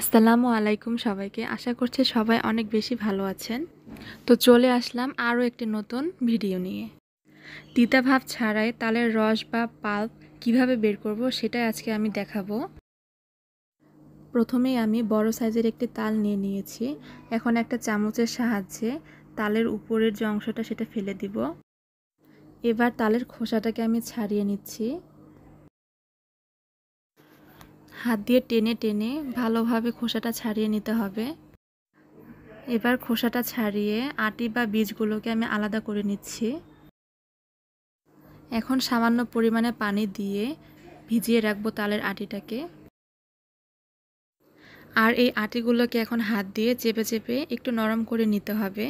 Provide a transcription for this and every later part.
আসসালামু আলাইকুম সবাইকে আশা করছি সবাই অনেক বেশি ভালো আছেন তো চলে আসলাম আরও একটি নতুন ভিডিও নিয়ে তিতাভাব ছাড়াই তালের রস বা পাল্প কিভাবে বের করব সেটাই আজকে আমি দেখাবো প্রথমেই আমি বড় সাইজের একটি তাল নিয়ে নিয়েছি এখন একটা চামচের সাহায্যে তালের উপরের যে অংশটা সেটা ফেলে দিব এবার তালের খোসাটাকে আমি ছাড়িয়ে নিচ্ছি হাত দিয়ে টেনে টেনে ভালোভাবে খোসাটা ছাড়িয়ে নিতে হবে এবার খোসাটা ছাড়িয়ে আটি বা বীজগুলোকে আমি আলাদা করে নিচ্ছি এখন সামান্য পরিমাণে পানি দিয়ে ভিজিয়ে রাখবো তালের আটিটাকে আর এই আটিগুলোকে এখন হাত দিয়ে চেপে চেপে একটু নরম করে নিতে হবে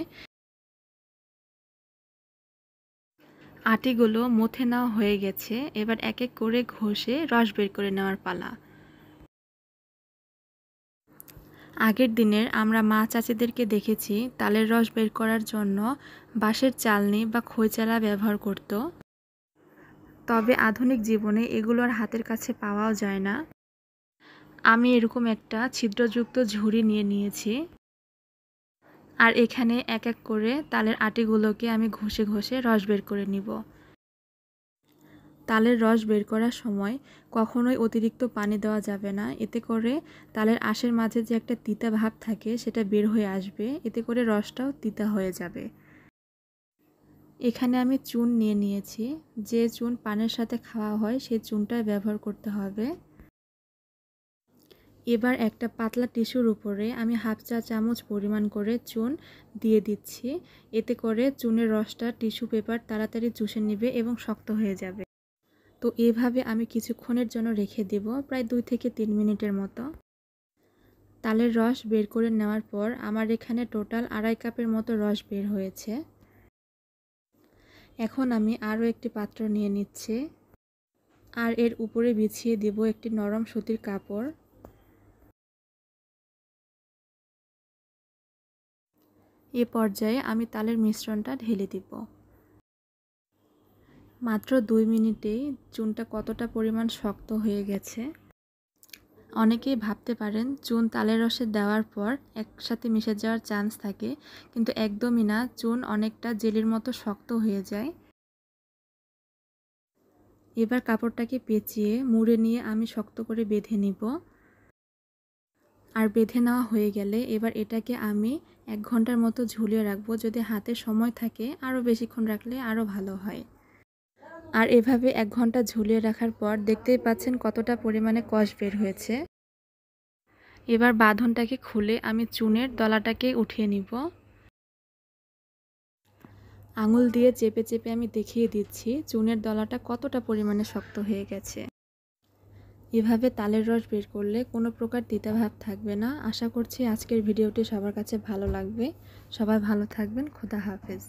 আটিগুলো মথে নেওয়া হয়ে গেছে এবার এক এক করে ঘষে রস বের করে নেওয়ার পালা আগের দিনের আমরা মা চাচিদেরকে দেখেছি তালের রস বের করার জন্য বাঁশের চালনি বা খৈচালা ব্যবহার করত তবে আধুনিক জীবনে এগুলো আর হাতের কাছে পাওয়াও যায় না আমি এরকম একটা ছিদ্রযুক্ত ঝুড়ি নিয়ে নিয়েছি আর এখানে এক এক করে তালের আটিগুলোকে আমি ঘষে ঘষে রস বের করে নিব তালের রস বের করার সময় কখনোই অতিরিক্ত পানি দেওয়া যাবে না এতে করে তালের আঁশের মাঝে যে একটা তিতা ভাব থাকে সেটা বের হয়ে আসবে এতে করে রসটাও তিতা হয়ে যাবে এখানে আমি চুন নিয়ে নিয়েছি যে চুন পানের সাথে খাওয়া হয় সেই চুনটাই ব্যবহার করতে হবে এবার একটা পাতলা টিস্যুর উপরে আমি হাফ চা চামচ পরিমাণ করে চুন দিয়ে দিচ্ছি এতে করে চুনের রসটা টিস্যু পেপার তাড়াতাড়ি চুষে নেবে এবং শক্ত হয়ে যাবে তো এভাবে আমি কিছুক্ষণের জন্য রেখে দেব প্রায় দুই থেকে তিন মিনিটের মতো তালের রস বের করে নেওয়ার পর আমার এখানে টোটাল আড়াই কাপের মতো রস বের হয়েছে এখন আমি আরও একটি পাত্র নিয়ে নিচ্ছি আর এর উপরে বিছিয়ে দেব একটি নরম সুতির কাপড় এ পর্যায়ে আমি তালের মিশ্রণটা ঢেলে দিব মাত্র দুই মিনিটেই চুনটা কতটা পরিমাণ শক্ত হয়ে গেছে অনেকেই ভাবতে পারেন চুন তালের রসে দেওয়ার পর একসাথে মিশে যাওয়ার চান্স থাকে কিন্তু একদমই না চুন অনেকটা জেলির মতো শক্ত হয়ে যায় এবার কাপড়টাকে পেঁচিয়ে মুড়ে নিয়ে আমি শক্ত করে বেঁধে নিব আর বেঁধে নেওয়া হয়ে গেলে এবার এটাকে আমি এক ঘন্টার মতো ঝুলিয়ে রাখবো যদি হাতে সময় থাকে আরও বেশিক্ষণ রাখলে আরও ভালো হয় আর এভাবে এক ঘন্টা ঝুলিয়ে রাখার পর দেখতেই পাচ্ছেন কতটা পরিমাণে কষ বের হয়েছে এবার বাঁধনটাকে খুলে আমি চুনের দলাটাকে উঠিয়ে নিব আঙুল দিয়ে চেপে চেপে আমি দেখিয়ে দিচ্ছি চুনের দলাটা কতটা পরিমাণে শক্ত হয়ে গেছে এভাবে তালের রস বের করলে কোনো প্রকার তিতাভাব থাকবে না আশা করছি আজকের ভিডিওটি সবার কাছে ভালো লাগবে সবাই ভালো থাকবেন খোদা হাফেজ